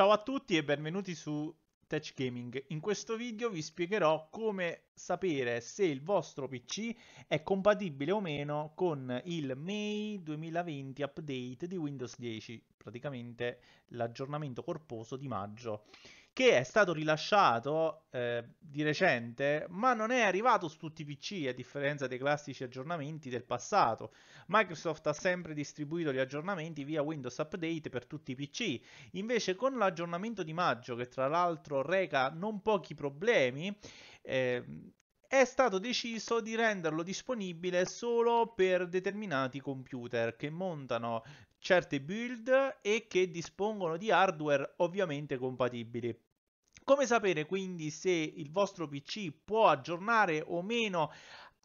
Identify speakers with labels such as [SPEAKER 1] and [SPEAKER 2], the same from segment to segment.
[SPEAKER 1] Ciao a tutti e benvenuti su Tech Gaming. In questo video vi spiegherò come sapere se il vostro PC è compatibile o meno con il May 2020 update di Windows 10, praticamente l'aggiornamento corposo di maggio che è stato rilasciato eh, di recente, ma non è arrivato su tutti i PC, a differenza dei classici aggiornamenti del passato. Microsoft ha sempre distribuito gli aggiornamenti via Windows Update per tutti i PC. Invece con l'aggiornamento di maggio, che tra l'altro reca non pochi problemi, eh, è stato deciso di renderlo disponibile solo per determinati computer che montano certe build e che dispongono di hardware ovviamente compatibili. Come sapere quindi se il vostro PC può aggiornare o meno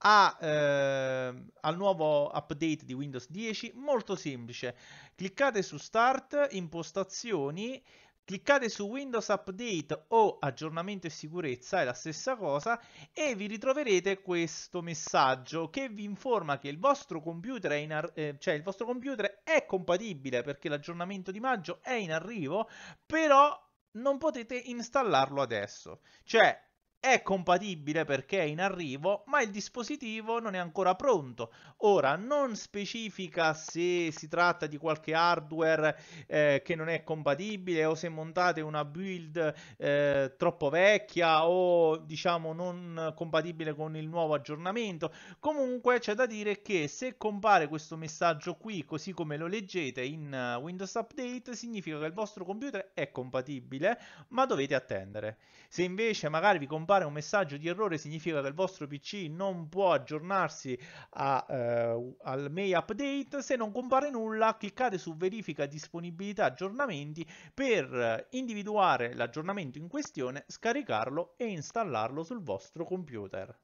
[SPEAKER 1] a, eh, al nuovo update di Windows 10? Molto semplice. Cliccate su Start, Impostazioni, cliccate su Windows Update o Aggiornamento e Sicurezza, è la stessa cosa, e vi ritroverete questo messaggio che vi informa che il vostro computer è, ar- eh, cioè il vostro computer è compatibile perché l'aggiornamento di maggio è in arrivo, però non potete installarlo adesso. Cioè, è compatibile perché è in arrivo, ma il dispositivo non è ancora pronto. Ora, non specifica se si tratta di qualche hardware eh, che non è compatibile o se montate una build eh, troppo vecchia o diciamo non compatibile con il nuovo aggiornamento. Comunque c'è da dire che se compare questo messaggio qui, così come lo leggete in eh, Windows Update, significa che il vostro computer è compatibile, ma dovete attendere. Se invece magari vi compare appare un messaggio di errore significa che il vostro PC non può aggiornarsi a, eh, al May Update. Se non compare nulla, cliccate su Verifica disponibilità aggiornamenti per eh, individuare l'aggiornamento in questione, scaricarlo e installarlo sul vostro computer.